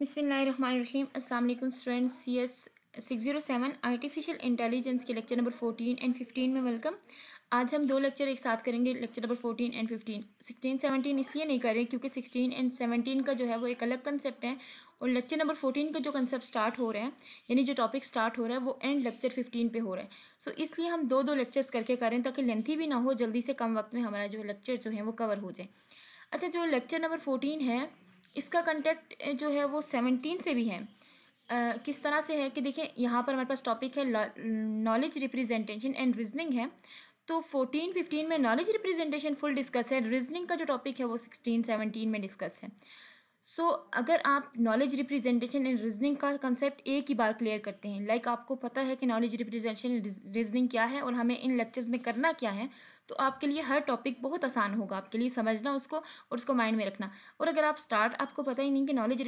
बिसमीम अल्लाम student C S six zero seven artificial intelligence के lecture number fourteen and fifteen में welcome आज हम दो लेक्चर एक साथ करेंगे lecture number fourteen and fifteen sixteen seventeen इसलिए नहीं करें क्योंकि सिक्सटीन एंड सेवनटीन का जो है वो एक अलग कंसेप्ट है और लेक्चर नंबर फोर्टीन का जो कंसेप्ट स्टार्ट हो रहा है यानी जो टॉपिक स्टार्ट हो रहा है वो एंड लेक्चर फिफ्टीन पे हो रहा है सो so, इसलिए हम दो दो लेक्चर्स करके करें ताकि लेंथी भी ना हो जल्दी से कम वक्त में हमारा जो लेक्चर जो है वो कवर हो जाए अच्छा जो लेक्चर नंबर फोर्टीन है इसका कंटेक्ट जो है वो सेवनटीन से भी है Uh, किस तरह से है कि देखिए यहाँ पर हमारे पास टॉपिक है नॉलेज रिप्रेजेंटेशन एंड रीजनिंग है तो फोर्टीन फिफ्टीन में नॉलेज रिप्रेजेंटेशन फुल डिस्कस है रीजनिंग का जो टॉपिक है वो सिक्सटीन सेवनटीन में डिस्कस है सो so, अगर आप नॉलेज रिप्रेजेंटेशन एंड रीजनिंग का कंसेप्ट एक ही बार क्लियर करते हैं लाइक like आपको पता है कि नॉलेज रिप्रेजेंटेशन रीजनिंग क्या है और हमें इन लेक्चर्स में करना क्या है तो आपके लिए हर टॉपिक बहुत आसान होगा आपके लिए समझना उसको और उसको माइंड में रखना और अगर आप स्टार्ट आपको पता ही नहीं कि नॉलेज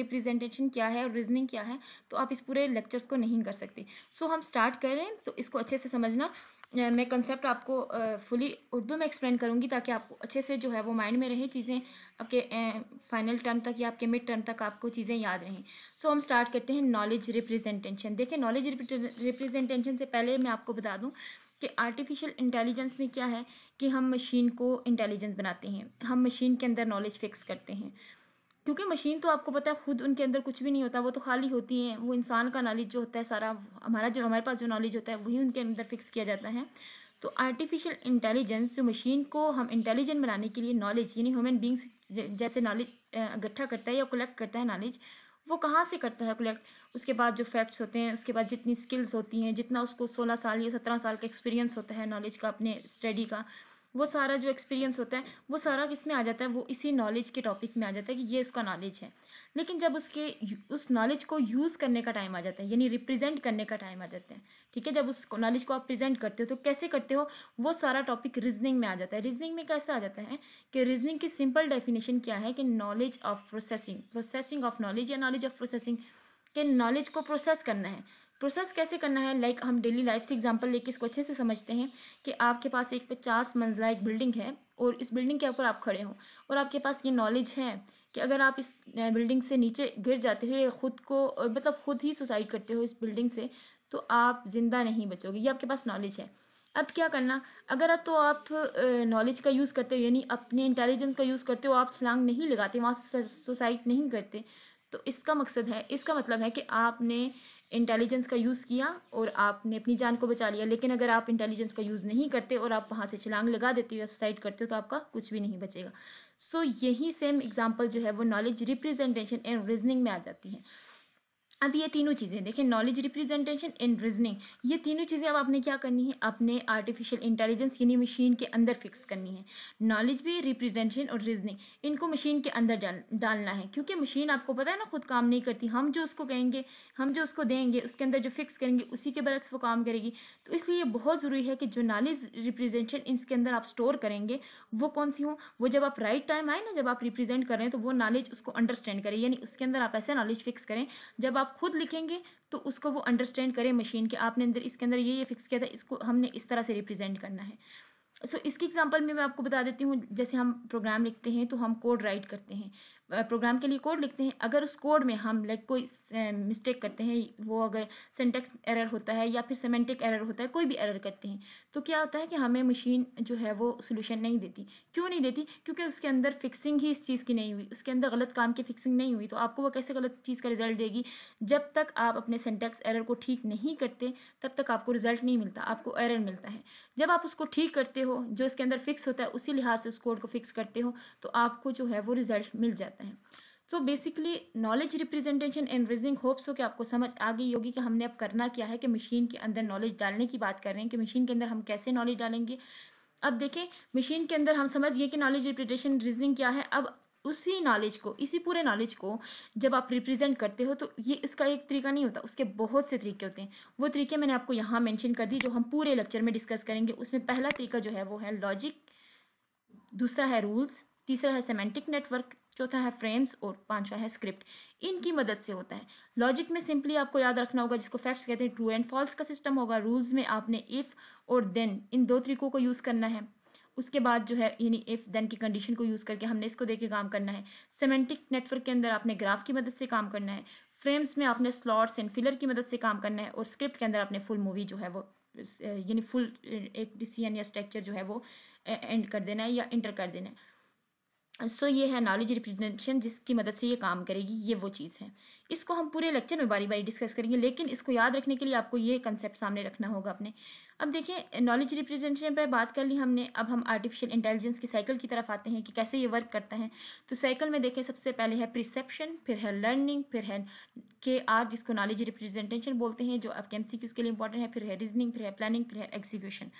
रिप्रेजेंटेशन क्या है और रीजनिंग क्या है तो आप इस पूरे लेक्चर्स को नहीं कर सकते सो so, हम स्टार्ट करें तो इसको अच्छे से समझना मैं कंसेप्ट आपको फुली उर्दू में एक्सप्लेन करूँगी ताकि आपको अच्छे से जो है वो माइंड में रहे चीज़ें आपके फाइनल टर्म तक या आपके मिड टर्म तक आपको चीज़ें याद रहें सो so, हम स्टार्ट करते हैं नॉलेज रिप्रेजेंटेशन देखिए नॉलेज रिप्रेजेंटेशन से पहले मैं आपको बता दूँ कि आर्टिफिशियल इंटेलिजेंस में क्या है कि हम मशीन को इंटेलिजेंस बनाते हैं हम मशीन के अंदर नॉलेज फिक्स करते हैं क्योंकि मशीन तो आपको पता है खुद उनके अंदर कुछ भी नहीं होता वो तो खाली होती हैं वो इंसान का नॉलेज जो होता है सारा हमारा जो हमारे पास जो नॉलेज होता है वही उनके अंदर फिक्स किया जाता है तो आर्टिफिशियल इंटेलिजेंस जो मशीन को हम इंटेलिजेंट बनाने के लिए नॉलेज यानी ह्यूमन बींग्स जैसे नॉलेज इकट्ठा करता है या कलेक्ट करता है नॉलेज वो कहाँ से करता है कलेक्ट उसके बाद जो फैक्ट्स होते हैं उसके बाद जितनी स्किल्स होती हैं जितना उसको सोलह साल या सत्रह साल का एक्सपीरियंस होता है नॉलेज का अपने स्टडी का वो सारा जो एक्सपीरियंस होता है वो सारा किस में आ जाता है वो इसी नॉलेज के टॉपिक में आ जाता है कि ये इसका नॉलेज है लेकिन जब उसके उस नॉलेज को यूज़ करने का टाइम आ जाता है यानी रिप्रेजेंट करने का टाइम आ जाता है ठीक है जब उस नॉलेज को आप प्रेजेंट करते हो तो कैसे करते हो वो सारा टॉपिक रीजनिंग में आ जाता है रीजनिंग में कैसे आ जाता है कि रीजनिंग की सिंपल डेफिनेशन क्या है कि knowledge of processing processing of knowledge या नॉलेज ऑफ प्रोसेसिंग के नॉलेज को प्रोसेस करना है प्रोसेस कैसे करना है लाइक like हम डेली लाइफ से एग्जांपल लेके इसको अच्छे से समझते हैं कि आपके पास एक पचास मंजिला एक बिल्डिंग है और इस बिल्डिंग के ऊपर आप खड़े हो और आपके पास ये नॉलेज है कि अगर आप इस बिल्डिंग से नीचे गिर जाते हो या खुद को मतलब खुद ही सुसाइड करते हो इस बिल्डिंग से तो आप ज़िंदा नहीं बचोगे ये आपके पास नॉलेज है अब क्या करना अगर तो आप नॉलेज का यूज़ करते हो यानी अपने इंटेलिजेंस का यूज़ करते हो आप छलांग नहीं लगाते वहाँ सुसाइड नहीं करते तो इसका मकसद है इसका मतलब है कि आपने इंटेलिजेंस का यूज़ किया और आपने अपनी जान को बचा लिया लेकिन अगर आप इंटेलिजेंस का यूज़ नहीं करते और आप वहाँ से छलांग लगा देते हो या सुसाइड करते हो तो आपका कुछ भी नहीं बचेगा सो so, यही सेम एग्जाम्पल जो है वो नॉलेज रिप्रेजेंटेशन एंड रीजनिंग में आ जाती है अब ये तीनों चीज़ें देखें नॉलेज रिप्रेजेंटेशन एंड रीजनिंग ये तीनों चीज़ें अब आपने क्या करनी है अपने आर्टिफिशियल इंटेलिजेंस यानी मशीन के अंदर फिक्स करनी है नॉलेज भी रिप्रेजेंटेशन और रीजनिंग इनको मशीन के अंदर डालना है क्योंकि मशीन आपको पता है ना खुद काम नहीं करती हम जो उसको कहेंगे हम जो उसको देंगे उसके अंदर जो फिक्स करेंगे उसी के बरक्स वो काम करेगी तो इसलिए ये बहुत ज़रूरी है कि जो नॉलेज रिप्रेजेंटेशन इसके अंदर आप स्टोर करेंगे वो कौन सी हूँ वो जब आप राइट टाइम आए ना जब आप रिप्रेजेंट करें तो वो नॉलेज उसको अंडरस्टैंड करें यानी उसके अंदर आप ऐसा नॉलेज फिक्स करें जब आप आप खुद लिखेंगे तो उसको वो अंडरस्टैंड करे मशीन के आपने अंदर इसके अंदर ये ये फिक्स किया था इसको हमने इस तरह से रिप्रेजेंट करना है सो so, इसकी एग्जांपल में मैं आपको बता देती हूँ जैसे हम प्रोग्राम लिखते हैं तो हम कोड राइट करते हैं प्रोग्राम के लिए कोड लिखते हैं अगर उस कोड में हम लाइक कोई मिस्टेक करते हैं वो अगर सेंटेक्स एरर होता है या फिर सेमेंटिक एरर होता है कोई भी एरर करते हैं तो क्या होता है कि हमें मशीन जो है वो सोल्यूशन नहीं देती क्यों नहीं देती क्योंकि उसके अंदर फिक्सिंग ही इस चीज़ की नहीं हुई उसके अंदर गलत काम की फिक्सिंग नहीं हुई तो आपको वो कैसे गलत चीज़ का रिजल्ट देगी जब तक आप अपने सेंटेक्स एरर को ठीक नहीं करते तब तक आपको रिजल्ट नहीं मिलता आपको एरर मिलता है जब आप उसको ठीक करते हो जो उसके अंदर फिक्स होता है उसी लिहाज से उस कोड को फिक्स करते हो तो आपको जो है वो रिजल्ट मिल जाता है रहते हैं so basically knowledge representation and reasoning hopes हो कि आपको समझ आ गई होगी कि हमने अब करना क्या है कि मशीन के अंदर नॉलेज डालने की बात कर रहे हैं कि मशीन के अंदर हम कैसे नॉलेज डालेंगे अब देखें मशीन के अंदर हम समझ गए कि नॉलेज रिप्रेजेंटेशन रीजनिंग क्या है अब उसी नॉलेज को इसी पूरे नॉलेज को जब आप रिप्रेजेंट करते हो तो ये इसका एक तरीका नहीं होता उसके बहुत से तरीके होते हैं वो तरीके मैंने आपको यहाँ मेंशन कर दी जो हम पूरे लेक्चर में डिस्कस करेंगे उसमें पहला तरीका जो है वो है लॉजिक दूसरा है रूल्स तीसरा है सेमेंटिक नेटवर्क चौथा है फ्रेम्स और पांचवा है स्क्रिप्ट इनकी मदद से होता है लॉजिक में सिंपली आपको याद रखना होगा जिसको फैक्ट्स कहते हैं ट्रू एंड फॉल्स का सिस्टम होगा रूल्स में आपने इफ़ और देन इन दो तरीकों को यूज़ करना है उसके बाद जो है यानी इफ़ देन की कंडीशन को यूज़ करके हमने इसको के काम करना है सेमेंटिक नेटवर्क के अंदर आपने ग्राफ की मदद से काम करना है फ्रेम्स में आपने स्लॉट्स एंड फिलर की मदद से काम करना है और स्क्रिप्ट के अंदर आपने फुल मूवी जो है वो यानी फुल एक डिसीजन या स्ट्रक्चर जो है वो एंड कर देना है या इंटर कर देना है सो so, ये है नॉलेज रिप्रेजेंटेशन जिसकी मदद से ये काम करेगी ये वो चीज़ है इसको हम पूरे लेक्चर में बारी बारी डिस्कस करेंगे लेकिन इसको याद रखने के लिए आपको ये कंसेप्ट सामने रखना होगा अपने अब देखिए नॉलेज रिप्रेजेंटेशन पर बात कर ली हमने अब हम आर्टिफिशियल इंटेलिजेंस की साइकिल की तरफ आते हैं कि कैसे ये वर्क करता है तो साइकिल में देखें सबसे पहले है प्रिसेप्शन फिर है लर्निंग फिर है के आर जिसको नॉलेज रिप्रेजेंटेशन बोलते हैं जो आपके एम के लिए इंपॉर्टेंट है फिर है रीजनिंग फिर है प्लानिंग फिर है एग्जीक्यूशन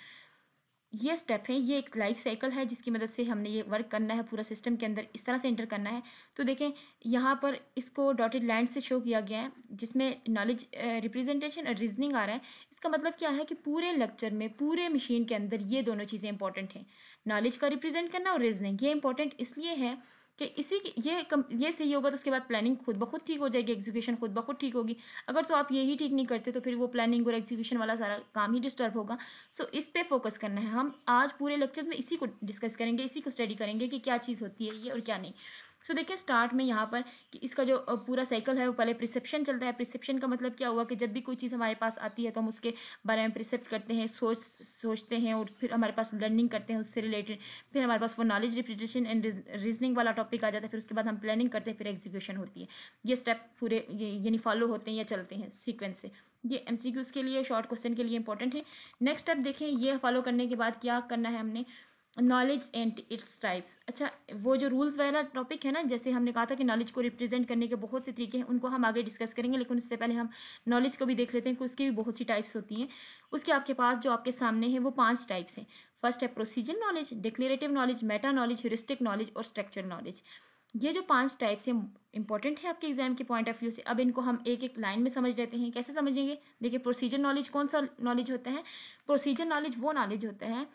ये स्टेप है ये एक लाइफ साइकिल है जिसकी मदद से हमने ये वर्क करना है पूरा सिस्टम के अंदर इस तरह से इंटर करना है तो देखें यहाँ पर इसको डॉटेड लाइन से शो किया गया है जिसमें नॉलेज रिप्रेजेंटेशन और रीजनिंग आ रहा है इसका मतलब क्या है कि पूरे लेक्चर में पूरे मशीन के अंदर ये दोनों चीज़ें इंपॉर्टेंट हैं नॉलेज का रिप्रेजेंट करना और रीजनिंग ये इंपॉर्टेंट इसलिए है कि इसी ये कम, ये सही होगा तो उसके बाद प्लानिंग खुद बहुत ठीक हो जाएगी एग्जीक्यूशन खुद बहुत ठीक होगी अगर तो आप यही ठीक नहीं करते तो फिर वो प्लानिंग और एग्जीक्यूशन वाला सारा काम ही डिस्टर्ब होगा सो so, इस पर फोकस करना है हम आज पूरे लेक्चर में इसी को डिस्कस करेंगे इसी को स्टडी करेंगे कि क्या चीज़ होती है ये और क्या नहीं सो देखिए स्टार्ट में यहाँ पर कि इसका जो पूरा साइकिल है वो पहले प्रिसेप्शन चलता है प्रिसेप्शन का मतलब क्या हुआ कि जब भी कोई चीज़ हमारे पास आती है तो हम उसके बारे में प्रिसेप्ट करते हैं सोच सोचते हैं और फिर हमारे पास लर्निंग करते हैं उससे रिलेटेड फिर हमारे पास वो नॉलेज रिप्रेजेशन एंड रीजनिंग वाला टॉपिक आ जाता है फिर उसके बाद हम प्लानिंग करते हैं फिर एग्जीक्यूशन होती है ये स्टेप पूरे यानी फॉलो होते हैं या चलते हैं सीक्वेंस से ये एम के लिए शॉर्ट क्वेश्चन के लिए इंपॉर्टेंट है नेक्स्ट स्टेप देखें ये फॉलो करने के बाद क्या करना है हमने नॉलेज एंड इट्स टाइप्स अच्छा वो जो रूल्स वाला टॉपिक है ना जैसे हमने कहा था कि नॉलेज को रिप्रेजेंट करने के बहुत से तरीके हैं उनको हम आगे डिस्कस करेंगे लेकिन उससे पहले हम नॉलेज को भी देख लेते हैं कि उसकी भी बहुत सी टाइप्स होती हैं उसके आपके पास जो आपके सामने हैं वो पांच टाइप्स हैं फर्स्ट है procedure knowledge declarative knowledge meta knowledge heuristic knowledge और स्ट्रक्चर नॉलेज ये जो पांच टाइप्स हैं इंपॉर्टेंट है आपके एग्जाम के पॉइंट ऑफ व्यू से अब इनको हम एक एक लाइन में समझ लेते हैं कैसे समझेंगे देखिए प्रोसीजर नॉलेज कौन सा नॉलेज होता है प्रोसीजर नॉलेज वो नॉलेज होता है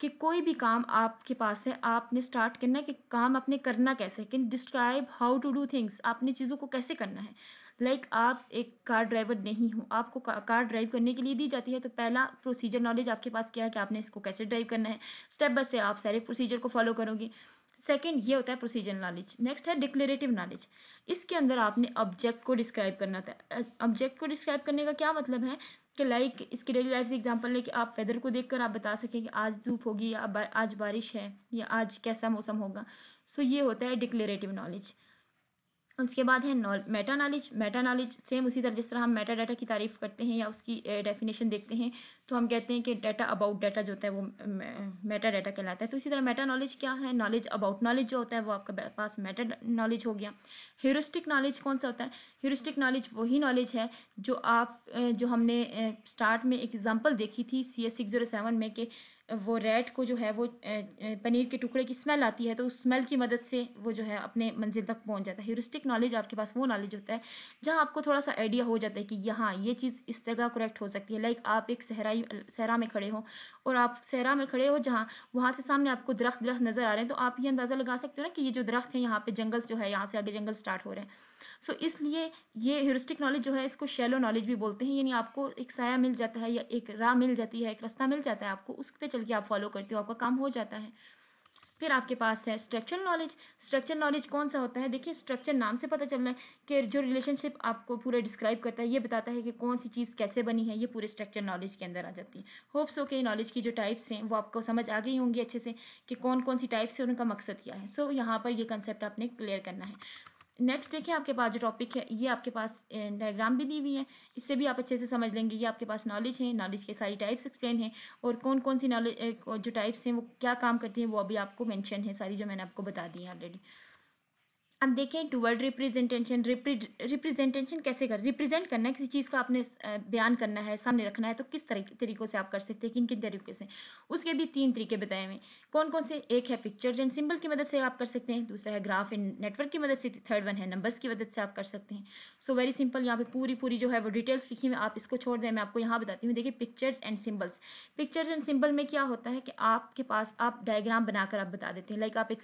कि कोई भी काम आपके पास है आपने स्टार्ट करना है कि काम आपने करना कैसे है can describe how to do things आपने चीज़ों को कैसे करना है लाइक like आप एक कार ड्राइवर नहीं हो आपको कार ड्राइव करने के लिए दी जाती है तो पहला प्रोसीजर नॉलेज आपके पास क्या है कि आपने इसको कैसे ड्राइव करना है स्टेप बाय स्टेप आप सारे प्रोसीजर को फॉलो करोगे सेकेंड ये होता है प्रोसीजर नॉलेज नेक्स्ट है डिक्लेरेटिव नॉलेज इसके अंदर आपने ऑब्जेक्ट को डिस्क्राइब करना था ऑब्जेक्ट को डिस्क्राइब करने का क्या मतलब है कि लाइक इसकी डेली लाइफ से एग्जांपल लेके आप वेदर को देखकर आप बता सकें कि आज धूप होगी या आज बारिश है या आज कैसा मौसम होगा सो ये होता है डिक्लेरेटिव नॉलेज उसके बाद है know meta knowledge meta knowledge same उसी तरह जिस तरह हम मेटा डाटा की तारीफ करते हैं या उसकी डेफिनेशन eh, देखते हैं तो हम कहते हैं कि डाटा अबाउट डाटा जो होता है वो मेटा डाटा कहलाता है तो इसी तरह मेटा नॉलेज क्या है नॉलेज अबाउट नॉलेज जो होता है वो आपके पास मेटा नॉलेज हो गया ह्यूरिस्टिक नॉलेज कौन सा होता है ह्यूरिस्टिक नॉलेज वही नॉलेज है जो आप जो हमने स्टार्ट में एक एग्जाम्पल देखी थी C S six zero seven में कि वो रेड को जो है वो पनीर के टुकड़े की स्मेल आती है तो उस स्मेल की मदद से वो जो है अपने मंजिल तक पहुंच जाता है ह्यूरिस्टिक नॉलेज आपके पास वो नॉलेज होता है जहाँ आपको थोड़ा सा आइडिया हो जाता है कि यहाँ ये चीज़ इस जगह करेक्ट हो सकती है लाइक आप एक सहराई भाई सहरा में खड़े हो और आप सहरा में खड़े हो जहाँ वहाँ से सामने आपको दरख्त दरख्त नज़र आ रहे हैं तो आप ये अंदाज़ा लगा सकते हो ना कि ये जो दरख्त हैं यहाँ पे जंगल्स जो है यहाँ से आगे जंगल स्टार्ट हो रहे हैं सो इसलिए ये ह्यूरिस्टिक नॉलेज जो है इसको शैलो नॉलेज भी बोलते हैं यानी आपको एक साया मिल जाता है या एक राह मिल जाती है एक रास्ता मिल जाता है आपको उस पर चल के आप फॉलो करते हो आपका काम हो जाता है फिर आपके पास है स्ट्रक्चरल नॉलेज स्ट्रक्चरल नॉलेज कौन सा होता है देखिए स्ट्रक्चर नाम से पता चल रहा है कि जो रिलेशनशिप आपको पूरा डिस्क्राइब करता है ये बताता है कि कौन सी चीज़ कैसे बनी है ये पूरे स्ट्रक्चर नॉलेज के अंदर आ जाती है होप्स ओके नॉलेज की जो टाइप्स हैं वो आपको समझ आ गई होंगी अच्छे से कि कौन कौन सी टाइप्स है उनका मकसद क्या है सो so, यहाँ पर ये कंसेप्ट आपने क्लियर करना है नेक्स्ट देखें आपके पास जो टॉपिक है ये आपके पास डायग्राम भी दी हुई है इससे भी आप अच्छे से समझ लेंगे ये आपके पास नॉलेज है नॉलेज के सारी टाइप्स एक्सप्लेन हैं और कौन कौन सी नॉलेज जो टाइप्स हैं वो क्या काम करती हैं वो अभी आपको मैंशन है सारी जो मैंने आपको बता दी है ऑलरेडी अब देखें टूवर्ड रिप्रेजेंटेशन रिप्रेजेंटेशन कैसे कर रिप्रेजेंट करना है किसी चीज़ का आपने बयान करना है सामने रखना है तो किस तरीके तरीक़ों से आप कर सकते हैं किन किन तरीक़ों से उसके भी तीन तरीके बताए हुए कौन कौन से एक है पिक्चर्स एंड सिंबल की मदद से आप कर सकते हैं दूसरा है ग्राफ एंड नेटवर्क की मदद से थर्ड वन है नंबर्स की मदद से आप कर सकते हैं सो वेरी सिंपल यहाँ पर पूरी पूरी जो है वो डिटेल्स लिखी हुई आप इसको छोड़ दें मैं आपको यहाँ बताती हूँ देखिए pictures and symbols pictures and symbol में क्या होता है कि आपके पास आप डायग्राम बनाकर आप बता देते हैं लाइक आप एक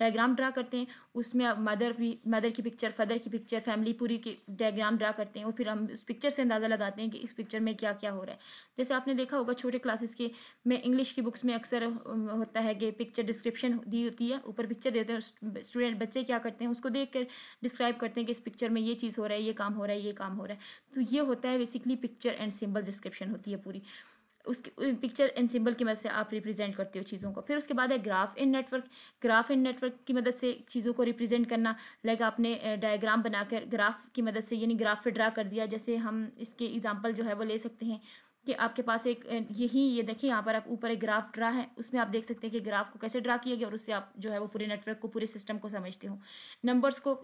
डायग्राम ड्रा करते हैं उसमें मदर भी मदर की पिक्चर फादर की पिक्चर फैमिली पूरी की डायग्राम ड्रा करते हैं और फिर हम उस पिक्चर से अंदाज़ा लगाते हैं कि इस पिक्चर में क्या क्या हो रहा है जैसे आपने देखा होगा छोटे क्लासेस के में इंग्लिश की बुक्स में अक्सर होता है कि पिक्चर डिस्क्रिप्शन दी होती है ऊपर पिक्चर देते हैं स्टूडेंट बच्चे क्या करते हैं उसको देख कर डिस्क्राइब करते हैं कि इस पिक्चर में ये चीज़ हो रहा है ये काम हो रहा है ये काम हो रहा है तो ये होता है basically picture and symbol description होती है पूरी उसकी पिक्चर एंड सिंबल की मदद से आप रिप्रेजेंट करते हो चीज़ों को फिर उसके बाद है graph in network graph in network की मदद से चीज़ों को रिप्रेजेंट करना लाइक आपने डायग्राम बनाकर ग्राफ की मदद से यानी ग्राफ पे ड्रा कर दिया जैसे हम इसके एग्जांपल जो है वो ले सकते हैं कि आपके पास एक यही ये देखिए यहाँ पर आप ऊपर एक ग्राफ ड्रा है उसमें आप देख सकते हैं कि ग्राफ को कैसे ड्रा किया गया और उससे आप जो है वो पूरे नेटवर्क को पूरे सिस्टम को समझते हो नंबर्स को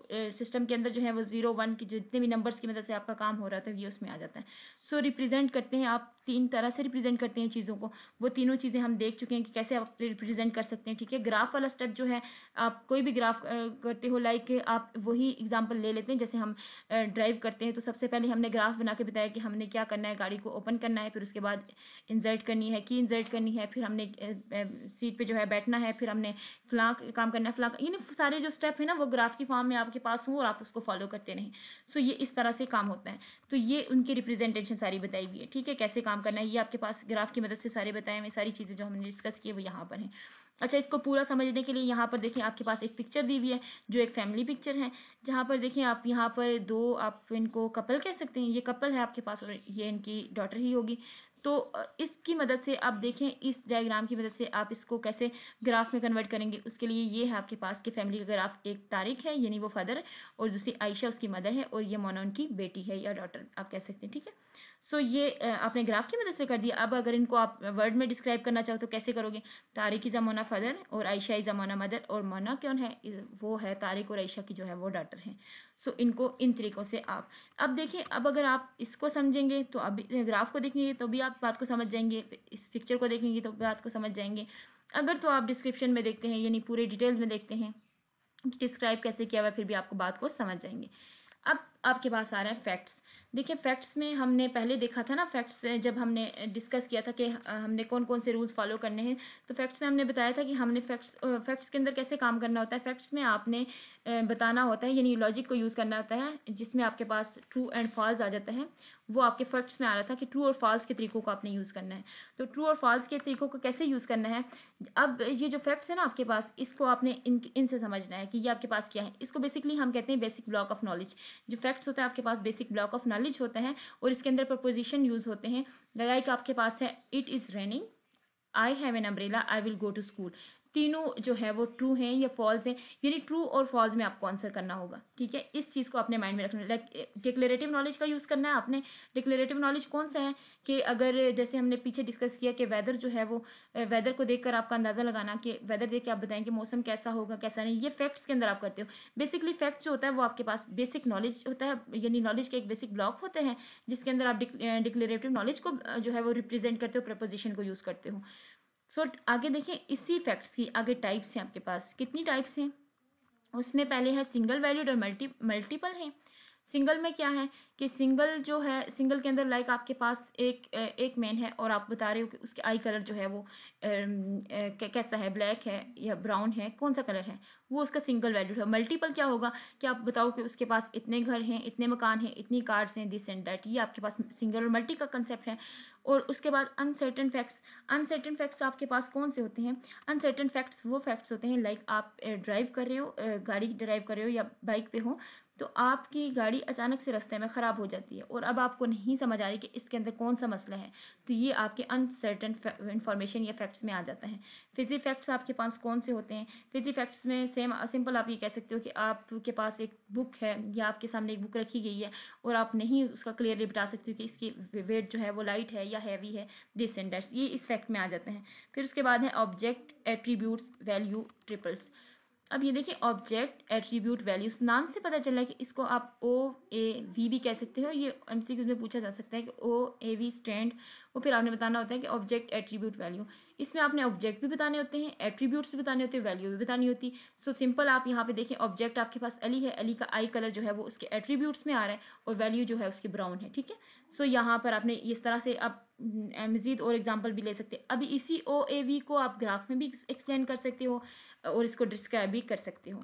सिस्टम के अंदर जो है वो जीरो वन की जितने भी नंबर्स की मदद से आपका काम हो रहा था ये उसमें आ जाता है सो so, रिप्रेजेंट करते हैं आप तीन तरह से रिप्रेजेंट करते हैं चीज़ों को वो तीनों चीज़ें हम देख चुके हैं कि कैसे आप रिप्रेजेंट कर सकते हैं ठीक है ग्राफ वाला स्टेप जो है आप कोई भी ग्राफ करते हो लाइक आप वही एग्जाम्पल ले लेते हैं जैसे हम ड्राइव करते हैं तो सबसे पहले हमने ग्राफ बना के बताया कि हमने क्या करना है गाड़ी को ओपन करना है फिर उसके बाद इंजर्ट करनी है की इंजर्ट करनी है फिर हमने सीट पर जो है बैठना है फिर हमने फ्लाक काम करना है फ्लाक यानी सारे जो स्टेप है ना वो ग्राफ की फॉर्म में आपके पास हूँ और आप उसको फॉलो करते रहें सो ये इस तरह से काम होता है तो ये उनकी रिप्रेजेंटेशन सारी बताई हुई है ठीक है कैसे काम करना है ये आपके पास ग्राफ की मदद से सारे बताए हुए सारी चीज़ें जो हमने डिस्कस किए वो यहाँ पर हैं अच्छा इसको पूरा समझने के लिए यहाँ पर देखें आपके पास एक पिक्चर दी हुई है जो एक फैमिली पिक्चर है जहाँ पर देखें आप यहाँ पर दो आप इनको कपल कह सकते हैं ये कपल है आपके पास और ये इनकी डॉटर ही होगी तो इसकी मदद से आप देखें इस डायग्राम की मदद से आप इसको कैसे ग्राफ में कन्वर्ट करेंगे उसके लिए ये है आपके पास कि फैमिली का ग्राफ एक तारिक है यानी वो फादर और दूसरी आयशा उसकी मदर है और ये मोना उनकी बेटी है या डॉटर आप कह सकते हैं ठीक है सो so, ये आपने ग्राफ की मदद से कर दिया अब अगर इनको आप वर्ड में डिस्क्राइब करना चाहो तो कैसे करोगे तारिक इज़ अमोना फ़दर और आयशा इज़ अमोना मदर और मोना कौन है वो है तारिक और आयशा की जो है वो डॉटर हैं सो so, इनको इन तरीक़ों से आप अब देखिए अब अगर आप इसको समझेंगे तो अब ग्राफ को देखेंगे तो भी आप बात को समझ जाएंगे इस पिक्चर को देखेंगे तो बात को समझ जाएंगे अगर तो आप डिस्क्रिप्शन में देखते हैं यानी पूरे डिटेल्स में देखते हैं डिस्क्राइब कैसे किया हुआ फिर भी आपको बात को समझ जाएंगे अब आपके पास आ रहा है फैक्ट्स देखिए फैक्ट्स में हमने पहले देखा था ना फैक्ट्स जब हमने डिस्कस किया था कि हमने कौन कौन से रूल्स फॉलो करने हैं तो फैक्ट्स में हमने बताया था कि हमने फैक्ट्स फैक्ट्स के अंदर कैसे काम करना होता है फैक्ट्स में आपने बताना होता है यानी लॉजिक को यूज़ करना होता है जिसमें आपके पास ट्रू एंड फॉल्स आ जाता है वो आपके फर्स्ट में आ रहा था कि ट्रू और फॉल्स के तरीकों को आपने यूज़ करना है तो ट्रू और फॉल्स के तरीकों को कैसे यूज़ करना है अब ये जो फैक्ट्स हैं ना आपके पास इसको आपने इन इनसे समझना है कि ये आपके पास क्या है इसको बेसिकली हम कहते हैं बेसिक ब्लॉक ऑफ नॉलेज जो फैक्ट्स होते हैं आपके पास बेसिक ब्लॉक ऑफ नॉलेज होता है और इसके अंदर प्रपोजिशन यूज़ होते हैं लगाई आपके पास है it is raining I have an umbrella I will go to school तीनों जो है वो ट्रू हैं या फॉल्स हैं यानी ट्रू और फॉल्स में आपको आंसर करना होगा ठीक है इस चीज़ को अपने माइंड में रखना लाइक डिक्लेरेटिव नॉलेज का यूज़ करना है आपने डिक्लेरेटिव नॉलेज कौन सा है कि अगर जैसे हमने पीछे डिस्कस किया कि वेदर जो है वो वेदर को देखकर आपका अंदाज़ा लगाना कि वेदर देख के आप बताएं कि मौसम कैसा होगा कैसा नहीं ये फैक्ट्स के अंदर आप करते हो बेसिकली फैक्ट जो होता है वो आपके पास बेसिक नॉलेज होता है यानी नॉलेज के एक बेसिक ब्लॉक होते हैं जिसके अंदर आप डिक्लेरेटिव नॉलेज को जो है वो रिप्रेजेंट करते हो प्रपोजिशन को यूज़ करते हो सो so, आगे देखें इसी फैक्ट्स की आगे टाइप्स हैं आपके पास कितनी टाइप्स हैं उसमें पहले है सिंगल वैल्यूड और मल्टी मल्टीपल हैं सिंगल में क्या है कि सिंगल जो है सिंगल के अंदर लाइक आपके पास एक एक मैन है और आप बता रहे हो कि उसके आई कलर जो है वो कैसा है ब्लैक है या ब्राउन है कौन सा कलर है वो उसका सिंगल वैल्यू है मल्टीपल क्या होगा कि आप बताओ कि उसके पास इतने घर हैं इतने मकान हैं इतनी कार्स हैं दिस एंड डैट ये आपके पास सिंगल और मल्टी का कंसेप्ट है और उसके बाद अनसर्टन फैक्ट्स अनसर्टन फैक्ट्स आपके पास कौन से होते हैं अनसर्टन फैक्ट्स वो फैक्ट्स होते हैं लाइक आप ड्राइव कर रहे हो गाड़ी ड्राइव कर रहे हो या बाइक पर हो तो आपकी गाड़ी अचानक से रास्ते में ख़राब हो जाती है और अब आपको नहीं समझ आ रही कि इसके अंदर कौन सा मसला है तो ये आपके अनसर्टन इन्फॉर्मेशन या फैक्ट्स में आ जाता है फिजी फैक्ट्स आपके पास कौन से होते हैं फिजी फैक्ट्स में सेम सिंपल आप ये कह सकते हो कि आपके पास एक बुक है या आपके सामने एक बुक रखी गई है और आप नहीं उसका क्लियरली बता सकते हो कि इसकी वेट जो है वो लाइट है या हैवी है दिस एंड ये इस फैक्ट में आ जाते हैं फिर उसके बाद है ऑब्जेक्ट एट्रीब्यूट्स वैल्यू ट्रिपल्स अब ये देखिए ऑब्जेक्ट एट्रीब्यूट वैल्यूज नाम से पता चल रहा है कि इसको आप ओ ए वी भी कह सकते हो ये एम सी में पूछा जा सकता है कि ओ ए वी स्टैंड वो फिर आपने बताना होता है कि ऑब्जेक्ट एट्रीब्यूट वैल्यू इसमें आपने ऑब्जेक्ट भी बताने होते हैं एट्रीब्यूट्स भी बताने होते हैं वैल्यू भी बतानी होती सो सिंपल आप यहाँ पे देखें ऑब्जेक्ट आपके पास अली है अली का आई कलर जो है वो उसके एट्रीब्यूट्स में आ रहा है और वैल्यू जो है उसके ब्राउन है ठीक है सो यहाँ पर आपने इस तरह से आप मज़ीद और एग्जाम्पल भी ले सकते हैं अभी इसी ओ ए वी को आप ग्राफ में भी एक्सप्लेन कर सकते हो और इसको डिस्क्राइब भी कर सकते हो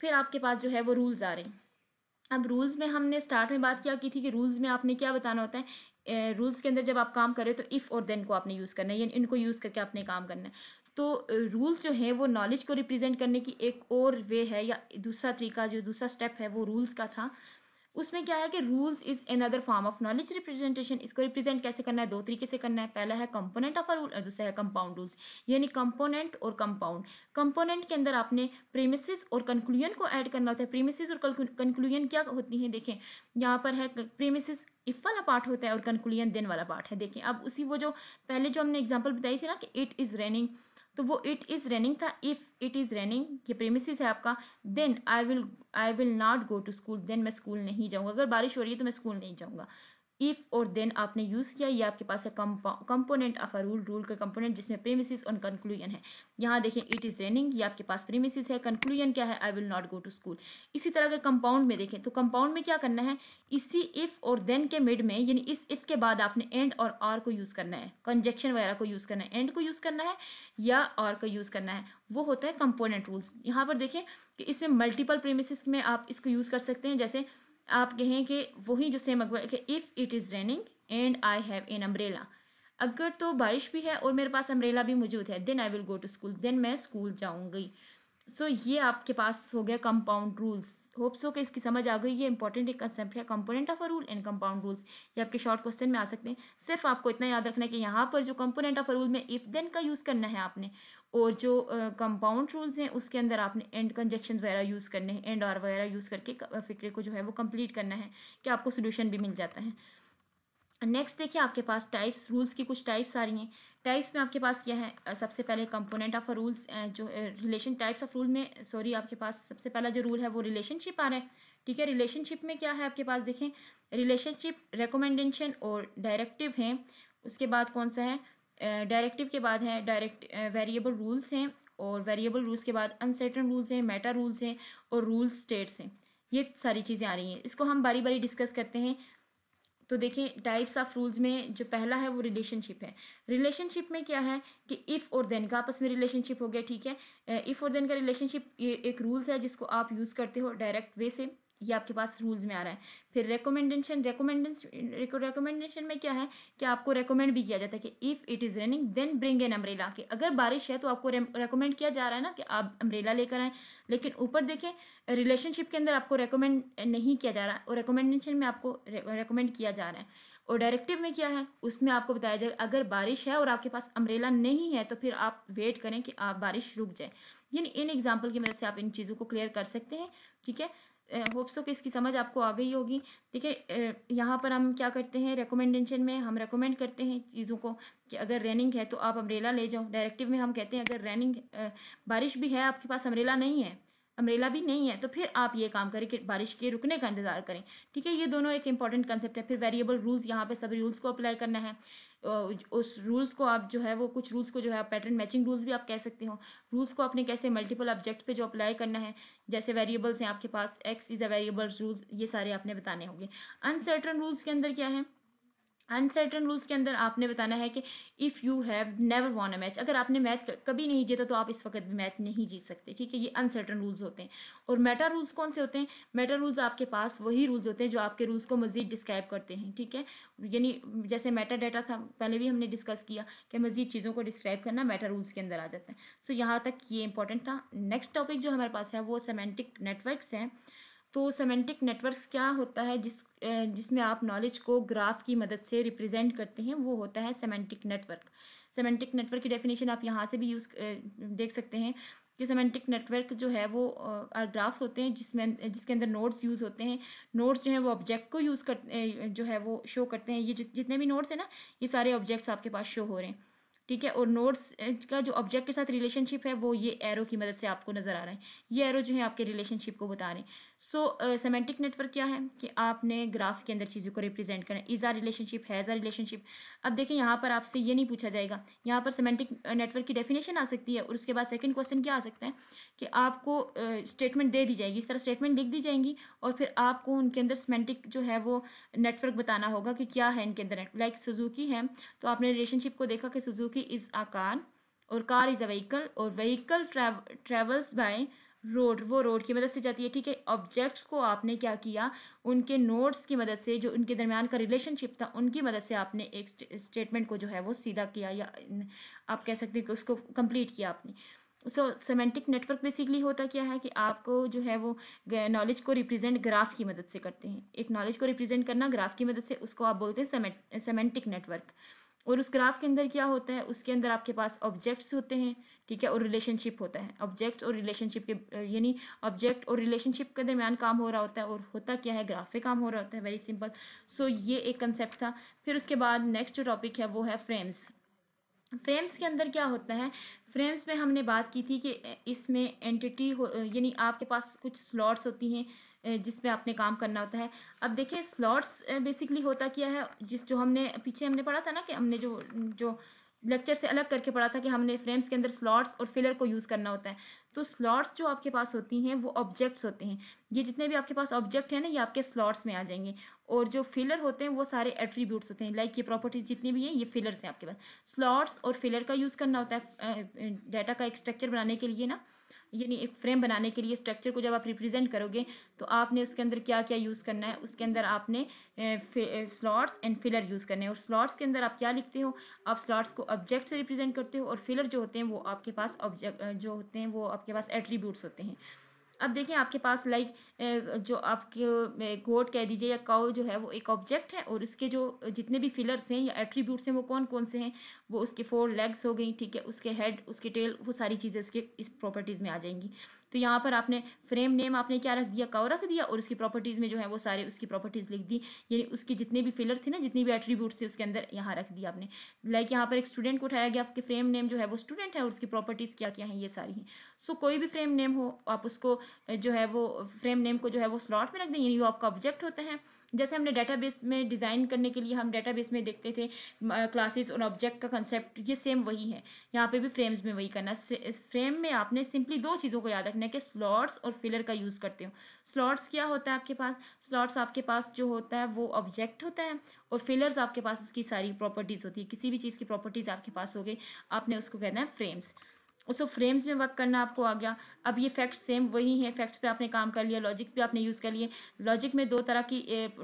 फिर आपके पास जो है वो रूल्स आ रहे हैं अब रूल्स में हमने स्टार्ट में बात क्या की थी कि रूल्स में आपने क्या बताना होता है रूल्स के अंदर जब आप काम करें तो इफ़ और देन को आपने यूज़ करना है यानी इनको यूज़ करके आपने काम करना है तो रूल्स जो है वो नॉलेज को रिप्रेजेंट करने की एक और वे है या दूसरा तरीका जो दूसरा स्टेप है वो रूल्स का था उसमें क्या है कि rules is another form of knowledge representation इसको रिप्रेजेंट कैसे करना है दो तरीके से करना है पहला है कंपोनेंट ऑफ रूल और दूसरा है कंपाउंड रूल्स यानी कंपोनेंट और कंपाउंड कंपोनेंट के अंदर आपने प्रेमिसेस और कंक्लूजन को ऐड करना होता है प्रेमिसेस और कंक्लूजन क्या होती हैं देखें यहाँ पर है प्रेमिसेस इफ वाला पार्ट होता है और कंक्लूजन देन वाला पार्ट है देखें अब उसी वो जो पहले जो हमने एग्जाम्पल बताई थी ना कि इट इज़ रेनिंग तो वो इट इज़ रनिंग था इफ़ इट इज़ रनिंग ये प्रेमिसिस है आपका then I will I will not go to school then मैं स्कूल नहीं जाऊँगा अगर बारिश हो रही है तो मैं स्कूल नहीं जाऊँगा इफ़ और देन आपने यूज़ किया ये आपके पास है component of a rule rule का कंपोनेंट जिसमें प्रीमिसिस और कंक्लूजन है यहाँ देखें इट इज़ रेनिंग ये आपके पास प्रीमिसिस है कंक्लूजन क्या है I will not go to school इसी तरह अगर कंपाउंड में देखें तो कंपाउंड में क्या करना है इसी इफ़ और देन के मिड में यानी इस इफ़ के बाद आपने एंड और आर को यूज़ करना है कंजेक्शन वगैरह को यूज़ करना है एंड को यूज़ करना है या आर को यूज़ करना है वो होता है कंपोनेंट रूल्स यहाँ पर देखें कि इसमें मल्टीपल प्रीमिसिस में आप इसको यूज़ कर सकते हैं जैसे आप कहें कि वही जो सेम अकबर कि if it is raining and I have an umbrella अगर तो बारिश भी है और मेरे पास अम्ब्रेला भी मौजूद है then I will go to school then मैं स्कूल जाऊँगी सो so, ये आपके पास हो गया कंपाउंड रूल्स होप्स हो कि इसकी समझ आ गई ये इंपॉर्टेंट एक कंसेप्ट है component of a rule and compound rules ये आपके शॉर्ट क्वेश्चन में आ सकते हैं सिर्फ आपको इतना याद रखना है कि यहाँ पर जो कंपोनेंट ऑफ अ रूल में इफ देन का यूज़ करना है आपने और जो कंपाउंड रूल्स हैं उसके अंदर आपने एंड कंजेक्शन वगैरह यूज़ करने हैं एंड और वगैरह यूज़ करके फिक्रे को जो है वो कंप्लीट करना है कि आपको सोल्यूशन भी मिल जाता है नेक्स्ट देखिए आपके पास टाइप्स रूल्स की कुछ टाइप्स आ रही हैं टाइप्स में आपके पास क्या है सबसे पहले कंपोनेंट ऑफ रूल्स जो रिलेशन टाइप्स ऑफ रूल में सॉरी आपके पास सबसे पहला जो रूल है वो रिलेशनशिप आ रहा है ठीक है रिलेशनशिप में क्या है आपके पास देखें रिलेशनशिप रिकमेंडेशन और डायरेक्टिव हैं उसके बाद कौन सा है डायरेक्टिव के बाद हैं डायरेक्ट वेरिएबल रूल्स हैं और वेरिएबल रूल्स के बाद अनसर्टन रूल्स हैं मेटा रूल्स हैं और रूल स्टेट्स हैं ये सारी चीज़ें आ रही हैं इसको हम बारी बारी डिस्कस करते हैं तो देखें टाइप्स ऑफ रूल्स में जो पहला है वो रिलेशनशिप है रिलेशनशिप में क्या है कि इफ़ और देन का आपस में रिलेशनशिप हो गया ठीक है इफ़ और देन का रिलेशनशिप ये एक रूल्स है जिसको आप यूज़ करते हो डायरेक्ट वे से ये आपके पास रूल्स में आ रहा है फिर रिकमेंडेशन रिकमेंडेशन रिकमेंडेशन में क्या है कि आपको रेकमेंड भी किया जाता है कि if it is raining then bring an umbrella के अगर बारिश है तो आपको रेकमेंड किया जा रहा है ना कि आप अम्ब्रेला लेकर आएँ लेकिन ऊपर देखें रिलेशनशिप के अंदर आपको रेकमेंड नहीं किया जा रहा और रिकमेंडेशन में आपको रेकमेंड किया जा रहा है और डायरेक्टिव में क्या है उसमें आपको बताया जाए अगर बारिश है और आपके पास अम्ब्रेला नहीं है तो फिर आप वेट करें कि आप बारिश रुक जाए यानी इन एग्जाम्पल की मदद से आप इन चीज़ों को क्लियर कर सकते हैं ठीक है होप्स हो तो कि इसकी समझ आपको आ गई होगी ठीक है यहाँ पर हम क्या करते हैं रिकमेंडेशन में हम रेकमेंड करते हैं चीज़ों को कि अगर रेनिंग है तो आप अम्ब्रेला ले जाओ डायरेक्टिव में हम कहते हैं अगर रेनिंग बारिश भी है आपके पास अम्ब्रेला नहीं है अम्ब्रेला भी नहीं है तो फिर आप ये काम करें कि बारिश के रुकने का इंतज़ार करें ठीक है ये दोनों एक इंपॉर्टेंट कंसेप्ट है फिर वेरिएबल रूल्स यहाँ पे सब रूल्स को अप्लाई करना है उस रूल्स को आप जो है वो कुछ रूल्स को जो है पैटर्न मैचिंग रूल्स भी आप कह सकते हो रूल्स को आपने कैसे मल्टीपल ऑब्जेक्ट पे जो अप्लाई करना है जैसे वेरिएबल्स हैं आपके पास X is a variables rules ये सारे आपने बताने होंगे अनसर्टन रूल्स के अंदर क्या है अनसर्टन रूल्स के अंदर आपने बताना है कि if you have never won a match अगर आपने मैच कभी नहीं जीता तो आप इस वक्त भी मैच नहीं जीत सकते ठीक है ये अनसर्टन रूल्स होते हैं और मेटा रूल्स कौन से होते हैं मेटा रूल्स आपके पास वही रूल्स होते हैं जो आपके रूल्स को मजीद डिस्क्राइब करते हैं ठीक है यानी जैसे मेटा डाटा था पहले भी हमने डिस्कस किया कि मजीद चीज़ों को डिस्क्राइब करना मेटा रूल्स के अंदर आ जाता है सो so, यहाँ तक ये इंपॉर्टेंट था नेक्स्ट टॉपिक जो हमारे पास है वो सेमेंटिक नेटवर्कस हैं तो सेमेंटिक नेटवर्क्स क्या होता है जिस जिसमें आप नॉलेज को ग्राफ की मदद से रिप्रेजेंट करते हैं वो होता है सेमेंटिक नेटवर्क सेमेंटिक नेटवर्क की डेफिनेशन आप यहाँ से भी यूज़ देख सकते हैं कि सेमेंटिक नेटवर्क जो है वो ग्राफ होते हैं जिसमें जिसके अंदर नोट्स यूज़ होते हैं नोट्स जो हैं वो ऑब्जेक्ट को यूज़ कर जो है वो शो करते हैं ये जितने भी नोट्स हैं ना ये सारे ऑब्जेक्ट्स आपके पास शो हो रहे हैं ठीक है और नोट्स का जो ऑब्जेक्ट के साथ रिलेशनशिप है वो ये एरो की मदद से आपको नज़र आ रहा है ये एरो जो है आपके रिलेशनशिप को बता रहे हैं सो सेमेंटिक नेटवर्क क्या है कि आपने ग्राफ के अंदर चीज़ों को रिप्रेजेंट करना is a relationship has a relationship अब देखें यहाँ पर आपसे ये नहीं पूछा जाएगा यहाँ पर सेमेंटिक नेटवर्क की डेफिनेशन आ सकती है और उसके बाद सेकेंड क्वेश्चन क्या आ सकता है कि आपको स्टेटमेंट uh, दे दी जाएगी इस तरह स्टेटमेंट लिख दी जाएंगी और फिर आपको उनके अंदर सेमेंटिक जो है वो नेटवर्क बताना होगा कि क्या है इनके अंदर लाइक सुजुकी है तो आपने रिलेशनशिप को देखा कि Suzuki city is a car और कार इज़ अ व्हीकल और व्हीकल ट्रेवल्स बाय रोड वो रोड की मदद से जाती है ठीक है ऑब्जेक्ट्स को आपने क्या किया उनके नोट्स की मदद से जो उनके दरमियान का रिलेशनशिप था उनकी मदद से आपने एक स्टेटमेंट को जो है वो सीधा किया या आप कह सकते हैं कि उसको कंप्लीट किया आपने सो सेमेंटिक नेटवर्क बेसिकली होता क्या है कि आपको जो है वो नॉलेज को रिप्रेजेंट ग्राफ की मदद से करते हैं एक नॉलेज को रिप्रेजेंट करना ग्राफ की मदद से उसको आप बोलते हैं सेमेंटिक नेटवर्क और उस ग्राफ के अंदर क्या होता है उसके अंदर आपके पास ऑब्जेक्ट्स होते हैं ठीक है और रिलेशनशिप होता है ऑब्जेक्ट्स और रिलेशनशिप के यानी ऑब्जेक्ट और रिलेशनशिप के दरमियान काम हो रहा होता है और होता क्या है ग्राफ पे काम हो रहा होता है वेरी सिंपल सो ये एक कंसेप्ट था फिर उसके बाद नेक्स्ट जो टॉपिक है वो है फ्रेम्स फ्रेम्स के अंदर क्या होता है फ्रेम्स में हमने बात की थी कि इसमें एंटिटी हो यानी आपके पास कुछ स्लॉट्स होती हैं जिस पे आपने काम करना होता है अब देखिए स्लॉट्स बेसिकली होता क्या है जिस जो हमने पीछे हमने पढ़ा था ना कि हमने जो जो लेक्चर से अलग करके पढ़ा था कि हमने फ्रेम्स के अंदर स्लॉट्स और फिलर को यूज़ करना होता है तो स्लॉट्स जो आपके पास होती हैं वो ऑब्जेक्ट्स होते हैं ये जितने भी आपके पास ऑब्जेक्ट हैं ना ये आपके स्लॉट्स में आ जाएंगे और जो फिलर होते हैं वो सारे एट्रीब्यूट्स होते हैं लाइक ये प्रॉपर्टीज जितनी भी हैं ये फिलर्स हैं आपके पास स्लॉट्स और फिलर का यूज़ करना होता है डाटा का एक स्ट्रक्चर बनाने के लिए ना यानी एक फ्रेम बनाने के लिए स्ट्रक्चर को जब आप रिप्रेजेंट करोगे तो आपने उसके अंदर क्या क्या यूज़ करना है उसके अंदर आपने स्लॉट्स एंड फिलर यूज़ करने हैं और स्लॉट्स के अंदर आप क्या लिखते हो आप स्लॉट्स को ऑब्जेक्ट से रिप्रेजेंट करते हो और फिलर जो होते हैं वो आपके पास ऑब्जेक्ट जो होते हैं वो आपके पास एट्रीब्यूट्स होते हैं अब देखें आपके पास लाइक जो आपके गोट कह दीजिए या काउ जो है वो एक ऑब्जेक्ट है और इसके जो जितने भी फिलर्स हैं या एट्रीब्यूट्स हैं वो कौन कौन से हैं वो उसके फोर लेग्स हो गई ठीक है उसके हेड उसके टेल वो सारी चीज़ें उसके इस प्रॉपर्टीज़ में आ जाएंगी तो यहाँ पर आपने फ्रेम नेम आपने क्या रख दिया कव रख दिया और उसकी प्रॉपर्टीज़ में जो है वो सारे उसकी प्रॉपर्टीज़ लिख दी यानी उसके जितने भी फिलर थे ना जितनी भी एट्रीब्यूट थे उसके अंदर यहाँ रख दिया आपने लाइक यहाँ पर एक स्टूडेंट को उठाया गया आपके फ्रेम नेम जो है वो स्टूडेंट है और उसकी प्रॉपर्टीज़ क्या क्या हैं ये सारी हैं सो कोई भी फ्रेम नेम हो आप उसको जो है वो फ्रेम नेम को जो है वो स्लॉट में रख दें यानी वो आपका ऑब्जेक्ट होता है जैसे हमने डेटाबेस में डिज़ाइन करने के लिए हम डेटाबेस में देखते थे क्लासेस और ऑब्जेक्ट का कंसेप्ट ये सेम वही है यहाँ पे भी फ्रेम्स में वही करना फ्रेम में आपने सिंपली दो चीज़ों को याद रखना है कि स्लॉट्स और फिलर का यूज़ करते हो स्लॉट्स क्या होता है आपके पास स्लॉट्स आपके पास जो होता है वो ऑब्जेक्ट होता है और फिलर्स आपके पास उसकी सारी प्रॉपर्टीज़ होती है किसी भी चीज़ की प्रॉपर्टीज़ आपके पास हो गई आपने उसको कहना है फ्रेम्स उसको फ्रेम्स में वर्क करना आपको आ गया अब ये फैक्ट्स सेम वही है फैक्ट्स पे आपने काम कर लिया लॉजिक्स पे आपने यूज़ कर लिए लॉजिक में दो तरह की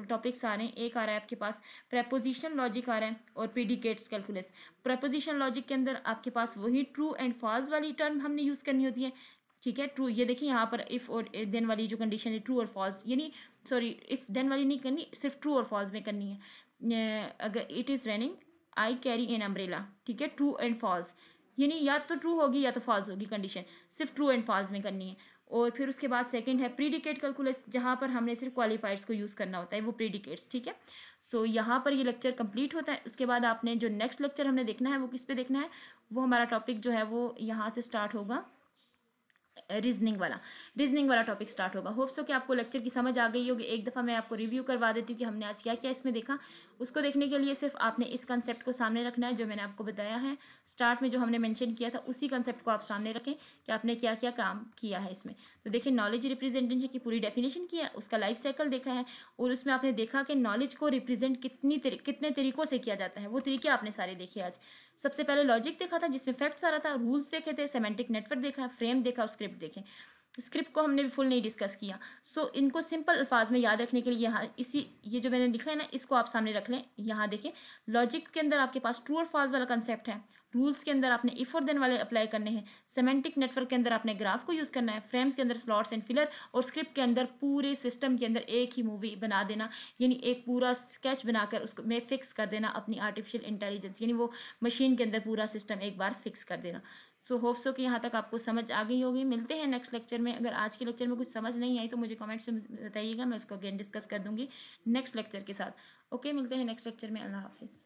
टॉपिक्स आ रहे हैं एक आ रहा है आपके पास प्रपोजिशन लॉजिक आ रहा है और पीडिकेट्स कैलकुलस प्रपोजिशन लॉजिक के अंदर आपके पास वही ट्रू एंड फॉल्स वाली टर्म हमने यूज़ करनी होती है ठीक है ट्रू ये देखिए यहाँ पर इफ़ और देन वाली जो कंडीशन है ट्रू और फॉल्स यानी सॉरी इफ़ देन वाली नहीं करनी सिर्फ ट्रू और फॉल्स में करनी है अगर it is running I carry an umbrella ठीक है ट्रू एंड फॉल्स यानी या तो ट्रू होगी या तो फॉल्स होगी कंडीशन सिर्फ ट्रू एंड फॉल्स में करनी है और फिर उसके बाद सेकंड है प्रीडिकेट कैलकुलस जहाँ पर हमने सिर्फ क्वालिफायर्स को यूज़ करना होता है वो प्रीडिकेट्स ठीक है सो so, यहाँ पर ये लेक्चर कंप्लीट होता है उसके बाद आपने जो नेक्स्ट लेक्चर हमने देखना है वो किस पे देखना है वो हमारा टॉपिक जो है वो यहाँ से स्टार्ट होगा रीजनिंग वाला रीजनिंग वाला टॉपिक स्टार्ट होगा होप्स हो कि आपको लेक्चर की समझ आ गई होगी एक दफ़ा मैं आपको रिव्यू करवा देती हूँ कि हमने आज क्या क्या इसमें देखा उसको देखने के लिए सिर्फ आपने इस कंसेप्ट को सामने रखना है जो मैंने आपको बताया है स्टार्ट में जो हमने मैंशन किया था उसी कंसेप्ट को आप सामने रखें कि आपने क्या क्या काम किया है इसमें तो देखिए नॉलेज रिप्रेजेंटेशन की पूरी डेफिनेशन किया उसका लाइफ साइकिल देखा है और उसमें आपने देखा कि नॉलेज को रिप्रेजेंट कितनी तरी, कितने तरीकों से किया जाता है वो तरीके आपने सारे देखे आज सबसे पहले लॉजिक देखा था जिसमें फैक्ट्स आ रहा था रूल्स देखे थे सेमेंटिक नेटवर्क देखा फ्रेम देखा और स्क्रिप्ट देखें स्क्रिप्ट को हमने भी फुल नहीं डिस्कस किया सो so, इनको सिंपल अल्फाज में याद रखने के लिए यहाँ इसी ये जो मैंने लिखा है ना इसको आप सामने रख लें यहाँ देखें लॉजिक के अंदर आपके पास ट्रू और फॉल्स वाला कंसेप्ट है रूल्स के अंदर आपने इफ और देन वाले अप्लाई करने हैं सेमेंटिक नेटवर्क के अंदर आपने ग्राफ को यूज़ करना है फ्रेम्स के अंदर स्लॉट्स एंड फिलर और स्क्रिप्ट के अंदर पूरे सिस्टम के अंदर एक ही मूवी बना देना यानी एक पूरा स्केच बनाकर उसको में फिक्स कर देना अपनी आर्टिफिशियल इंटेलिजेंस यानी वो मशीन के अंदर पूरा सिस्टम एक बार फिक्स कर देना सो होप सो कि यहाँ तक आपको समझ आ गई होगी मिलते हैं नेक्स्ट लेक्चर में अगर आज के लेक्चर में कुछ समझ नहीं आई तो मुझे कमेंट्स में बताइएगा मैं उसको अगेन डिस्कस कर दूँगी नेक्स्ट लेक्चर के साथ ओके मिलते हैं नेक्स्ट लेक्चर में अल्लाह हाफिज़